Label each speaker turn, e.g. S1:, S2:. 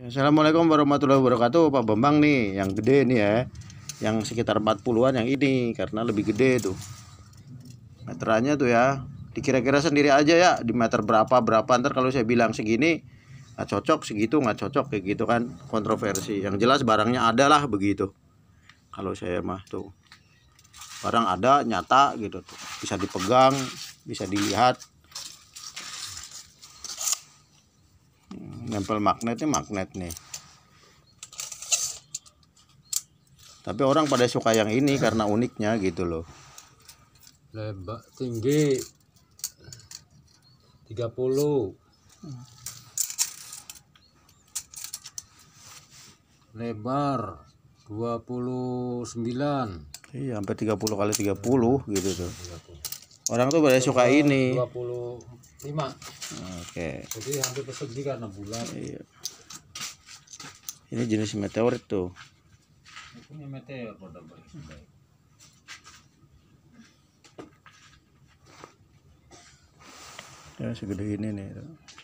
S1: Ya, Assalamualaikum warahmatullahi wabarakatuh Pak Bambang nih yang gede nih ya yang sekitar 40-an yang ini karena lebih gede tuh meterannya tuh ya dikira-kira sendiri aja ya di meter berapa berapa ntar kalau saya bilang segini nggak cocok segitu nggak cocok kayak gitu kan kontroversi yang jelas barangnya ada lah begitu kalau saya mah tuh barang ada nyata gitu tuh bisa dipegang bisa dilihat nempel magnet ya, magnet nih tapi orang pada suka yang ini karena uniknya gitu loh
S2: lebar tinggi 30
S3: lebar 29
S4: iya sampai 30 kali 30 gitu tuh 30. orang tuh pada suka ini
S5: 20 lima oke okay. jadi hampir persegi karena bulan
S4: iya.
S6: ini jenis meteor itu,
S7: ini meteor pada baik
S1: ya segede ini nih